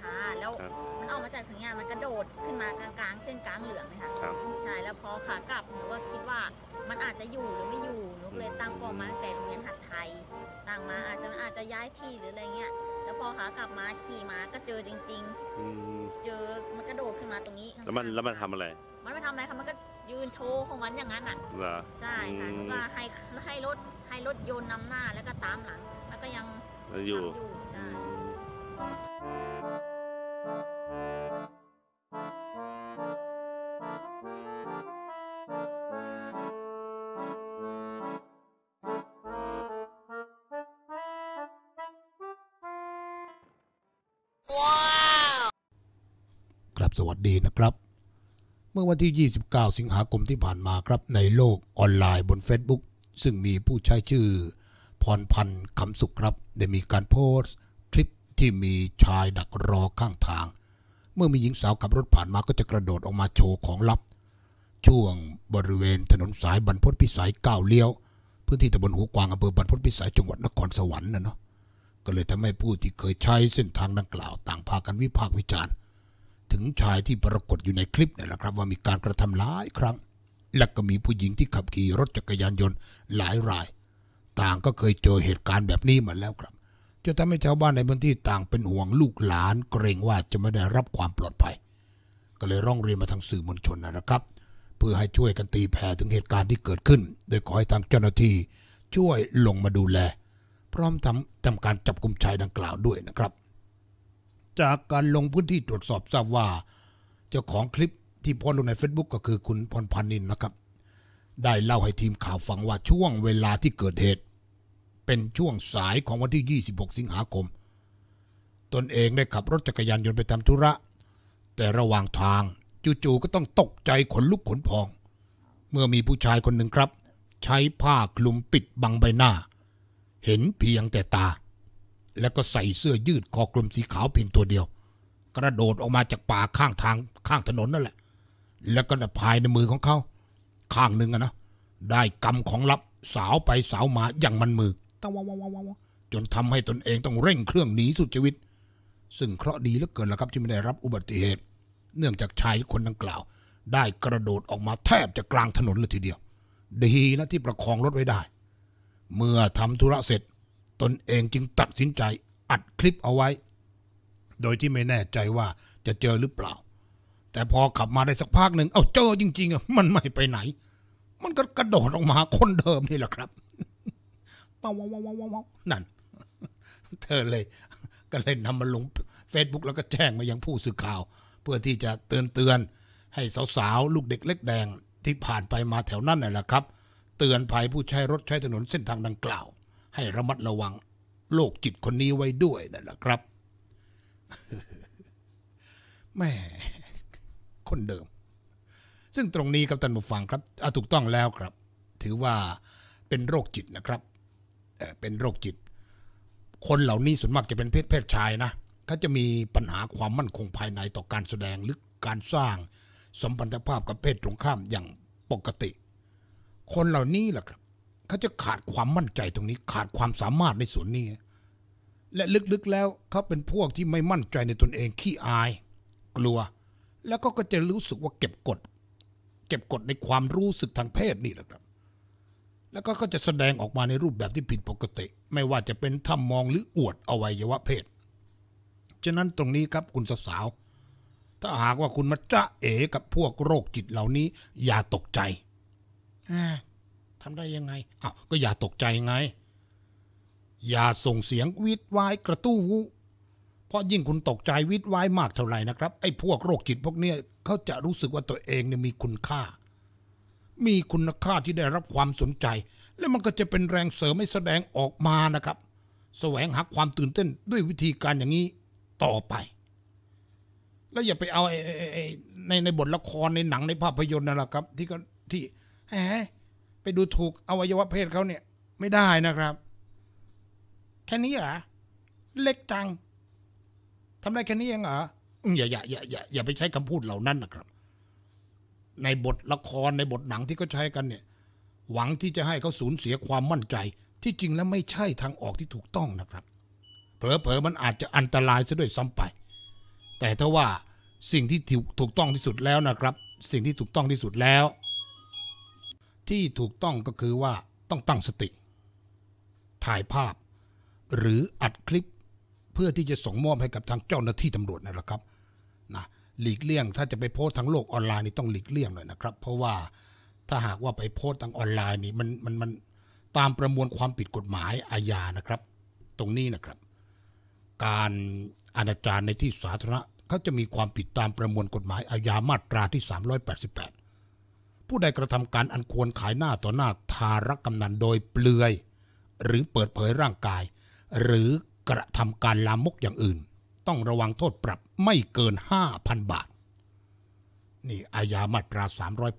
ช้าแล้วมันออกมาจากถุงยางมันกระโดดขึ้นมากลางๆเส้นกลางเหลืองเลยค่ะใช่แล้วพอขากลับหนูก็คิดว่ามันอาจจะอยู่หรือไม่อยู่หนูก็เลยตั้งกองมาแต่โรงเรียนหัดไทยตั้งมาอาจจะอาจจะย้ายที่หรืออะไรเงี้ยแล้วพอขากลับมาขี่มาก็เจอจริงๆเจอมันกระโดดขึ้นมาตรงนี้ แล้วมันแล้วมันทำอะไรมันไม่ทำอะไรค่ะมันก็ยืนโชว์ของมันอย่างนั้นอ่ะเหรอใช่ค่ะแล้หนูก็ให้ให้รถให้รถยนต์นำหน้าแล้วก็ตามหลังแล้วก็ยังอยู่วัสดีนะครับ เมื่อวันที่ 29 สิงหาคมที่ผ่านมาครับ ในโลกออนไลน์บน Facebook ซึ่งมีผู้ใช้ชื่อ พรพันธ์คำสุขครับ ได้มีการโพสต์ คลิปที่มีชายดักรอข้างทาง เมื่อมีหญิงสาวขับรถผ่านมาก็จะกระโดดออกมาโชว์ของลับ ช่วงบริเวณถนนสายบรรพตพิสัยเก้าเลี้ยวพื้นที่ตำบลหัวกวางอำเภอบรรพตพิสัยจังหวัดนครสวรรค์นะเนาะก็เลยทำให้ผู้ที่เคยใช้เส้นทางดังกล่าวต่างพากันวิพากษ์วิจารณ์ถึงชายที่ปรากฏอยู่ในคลิปนี่แหละครับว่ามีการกระทำหลายครั้ง และก็มีผู้หญิงที่ขับขี่รถจักรยานยนต์หลายราย ต่างก็เคยเจอเหตุการณ์แบบนี้มาแล้วครับจะทำให้ชาวบ้านในพื้นที่ต่างเป็นห่วงลูกหลานเกรงว่าจะไม่ได้รับความปลอดภัย ก็เลยร้องเรียนมาทางสื่อมวลชนนะครับ เพื่อให้ช่วยกันตีแผ่ถึงเหตุการณ์ที่เกิดขึ้น โดยขอให้ทางเจ้าหน้าที่ช่วยลงมาดูแล พร้อมทำทำการจับกลุ่มชายดังกล่าวด้วยนะครับจากการลงพื้นที่ตรวจสอบทราบว่า เจ้าของคลิปที่โพสต์ลงใน Facebook ก็คือคุณพรพันนินนะครับ ได้เล่าให้ทีมข่าวฟังว่าช่วงเวลาที่เกิดเหตุ เป็นช่วงสายของวันที่ 26 สิงหาคม ตนเองได้ขับรถจักรยานยนต์ไปทำธุระ แต่ระหว่างทางจู่ๆก็ต้องตกใจขนลุกขนพอง เมื่อมีผู้ชายคนหนึ่งครับ ใช้ผ้าคลุมปิดบังใบหน้า เห็นเพียงแต่ตาแล้วก็ใส่เสื้อยืดคอกลมสีขาวเพียงตัวเดียว กระโดดออกมาจากป่าข้างทางข้างถนนนั่นแหละ แล้วก็พายในมือของเขาข้างหนึ่งอะนะได้กำของลับสาวไปสาวมาอย่างมันมือตวจนทำให้ตนเองต้องเร่งเครื่องหนีสุดชีวิต ซึ่งเคราะห์ดีเหลือเกินละครับที่ไม่ได้รับอุบัติเหตุ เนื่องจากชายคนดังกล่าว ได้กระโดดออกมาแทบจะกลางถนนเลยทีเดียวดีนะที่ประคองรถไว้ได้ เมื่อทำธุระเสร็จตนเองจึงตัดสินใจอัดคลิปเอาไว้ โดยที่ไม่แน่ใจว่าจะเจอหรือเปล่า แต่พอขับมาได้สักพักหนึ่ง เอาเจอจริงๆอ่ะมันไม่ไปไหน มันก็กระโดดออกมาคนเดิมนี่แหละครับว้าวว้าวว้าวนั่น เธอเลยก็เลยนำมาลงเฟซบุ๊กแล้วก็แจ้งมายังผู้สื่อข่าว เพื่อที่จะเตือนเตือนให้สาวๆ ลูกเด็กเล็กแดงที่ผ่านไปมาแถวนั้นน่แหละครับ เตือนภัยผู้ใช้รถใช้ถนนเส้นทางดังกล่าวให้ระมัดระวังโรคจิตคนนี้ไว้ด้วยนั่นแหละครับ แม่ คนเดิม ซึ่งตรงนี้ครับท่านผู้ฟังครับถูกต้องแล้วครับ ถือว่าเป็นโรคจิตนะครับเป็นโรคจิต คนเหล่านี้ส่วนมากจะเป็นเพศเพศชายนะเขาจะมีปัญหาความมั่นคงภายในต่อการแสดงหรือการสร้างสมพันธภาพกับเพศตรงข้ามอย่างปกติ คนเหล่านี้แหละครับเขาจะขาดความมั่นใจตรงนี้ขาดความสามารถในส่วนนี้และลึกๆแล้วเขาเป็นพวกที่ไม่มั่นใจในตนเองขี้อาย กลัว แล้วก็ก็จะรู้สึกว่าเก็บกด เก็บกดในความรู้สึกทางเพศนี่แหละครับ แล้วก็ก็จะแสดงออกมาในรูปแบบที่ผิดปกติ ไม่ว่าจะเป็นทำมองหรืออวดอวัยวะเพศ ฉะนั้นตรงนี้ครับคุณสาวถ้าหากว่าคุณมาจ้าเอ๋กับพวกโรคจิตเหล่านี้ อย่าตกใจทำได้ยังไง อ้าว ก็อย่าตกใจไง อย่าส่งเสียงวิตวายกระตู้วูเพราะยิ่งคุณตกใจวิตวายมากเท่าไหร่นะครับ ไอ้พวกโรคจิตพวกเนี้ยเขาจะรู้สึกว่าตัวเองเนี่ยมีคุณค่า มีคุณค่าที่ได้รับความสนใจ และมันก็จะเป็นแรงเสริมให้แสดงออกมานะครับ แสวงหาความตื่นเต้น ด้วยวิธีการอย่างนี้ต่อไป แล้วอย่าไปเอาไอ้ในในบทละครในหนังในภาพยนตร์นั่นแหละครับ ที่ก็ที่แหมไปดูถูกอวัยวะเพศเขาเนี่ยไม่ได้นะครับ แค่นี้เหรอเล็กจังทำได้แค่นี้เองเหรออย่าอย่าอย่าอย่าอย่าไปใช้คำพูดเหล่านั้นนะครับ ในบทละครในบทหนังที่เขาใช้กันเนี่ย หวังที่จะให้เขาสูญเสียความมั่นใจ ที่จริงแล้วไม่ใช่ทางออกที่ถูกต้องนะครับเผลอๆมันอาจจะอันตรายซะด้วยซ้ำไป แต่ถ้าว่าสิ่งที่ถูกต้องที่สุดแล้วนะครับ สิ่งที่ถูกต้องที่สุดแล้วที่ถูกต้องก็คือว่าต้องตั้งสติ ถ่ายภาพ หรืออัดคลิปเพื่อที่จะส่งมอบให้กับทางเจ้าหน้าที่ตำรวจนั่นแหละครับนะหลีกเลี่ยงถ้าจะไปโพสทางโลกออนไลน์นี่ต้องหลีกเลี่ยงหน่อยนะครับเพราะว่าถ้าหากว่าไปโพสทางออนไลน์นี่มันมันมันตามประมวลความผิดกฎหมายอาญานะครับ ตรงนี้นะครับ การอนาจารในที่สาธารณะเขาจะมีความผิดตามประมวลกฎหมายอาญามาตราที่388ผู้ใดกระทำการอันควรขายหน้าต่อหน้าทารกกำนันโดยเปลือย หรือเปิดเผยร่างกาย หรือกระทำการลามกอย่างอื่น ต้องระวังโทษปรับไม่เกิน 5,000 บาท นี่อาญามาตรา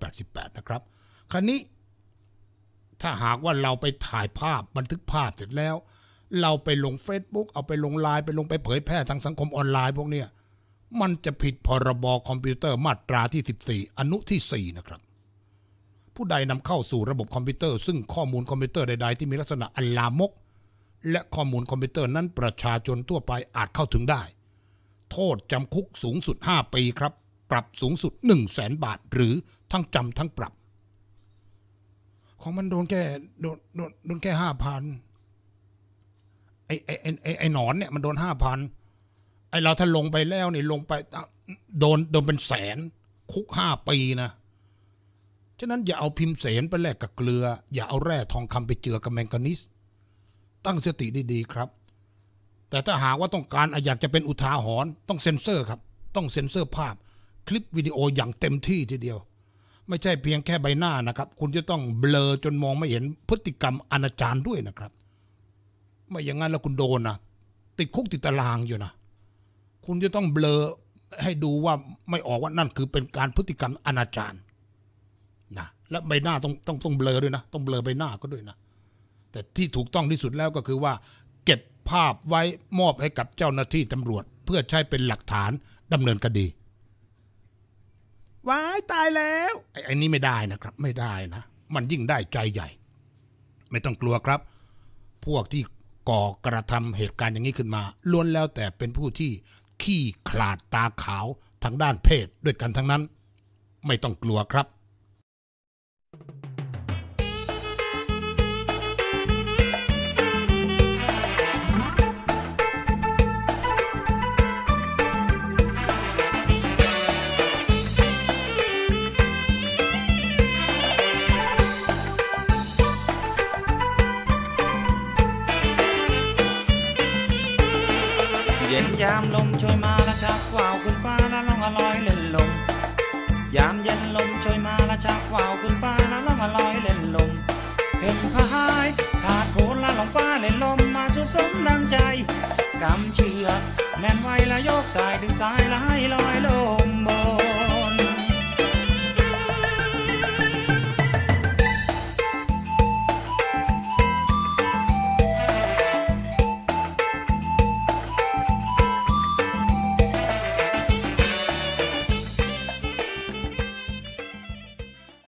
388 นะครับคันนี้ถ้าหากว่าเราไปถ่ายภาพบันทึกภาพเสร็จแล้ว เราไปลง Facebook เอาไปลงไลน์ไปลงไปเผยแพร่ทางสังคมออนไลน์พวกเนี้ยมันจะผิดพรบอคอมพิวเตอร์มาตราที่14อนุที่ 4 นะครับผู้ใดนำเข้าสู่ระบบคอมพิวเตอร์ซึ่งข้อมูลคอมพิวเตอร์ใดๆที่มีลักษณะอันลามก และข้อมูลคอมพิวเตอร์นั้น ประชาชนทั่วไปอาจเข้าถึงได้ โทษจำคุกสูงสุด5ปีครับ ปรับสูงสุด1 0 0 0 0แสนบาทหรือทั้งจำ ทั้งปรับ ของมันโดนแค่โดนโดนโดนแค่ห้าพันไอไอไอไอไอหนอนเนี่ยมันโดนห้าพันไอเราถ้าลงไปแล้วนี่ลงไปโดนโดนเป็นแสน คุกห้าปีนะฉะนั้นอย่าเอาพิมพ์เสนไปแลกกับเกลือ อย่าเอาแร่ทองคำไปเจือกับแมงกานิสตั้งสติดีๆครับ แต่ถ้าหากว่าต้องการอยากจะเป็นอุทาหรณ์ต้องเซ็นเซอร์ครับ ต้องเซ็นเซอร์ภาพ คลิปวิดีโออย่างเต็มที่ทีเดียว ไม่ใช่เพียงแค่ใบหน้านะครับ คุณจะต้องเบลอจนมองไม่เห็นพฤติกรรมอนาจารด้วยนะครับไม่อย่างนั้นแล้วคุณโดนนะติดคุกติดตารางอยู่นะคุณจะต้องเบลอให้ดูว่าไม่ออกว่านั่นคือเป็นการพฤติกรรมอนาจารนะและใบหน้าต้องต้องต้องเบลอด้วยนะ ต้องเบลอใบหน้าก็ด้วยนะ แต่ที่ถูกต้องที่สุดแล้วก็คือว่า เก็บภาพไว้มอบให้กับเจ้าหน้าที่ตำรวจ เพื่อใช้เป็นหลักฐานดำเนินคดีว้ายตายแล้ว ไอ้ไอ้นี่ไม่ได้นะครับ ไม่ได้นะ มันยิ่งได้ใจใหญ่ ไม่ต้องกลัวครับ พวกที่ก่อกระทำเหตุการณ์อย่างนี้ขึ้นมาล้วนแล้วแต่เป็นผู้ที่ขี้ขลาดตาขาวทางด้านเพศด้วยกันทั้งนั้น ไม่ต้องกลัวครับามลมช่วยมาละชักว่าวคุณฟ้าละล่องลอยเล่นลมยามเย็นลมช่วยมาละชักว่าวคุณฟ้าละล่องลอยเล่นลมเห็นพายขาดโคนละล่องฟ้าเล่นลมมาสุดสมดังใจกำเชือกแน่นไว้ละโยกสายดึงสายละให้ลอยลมโบ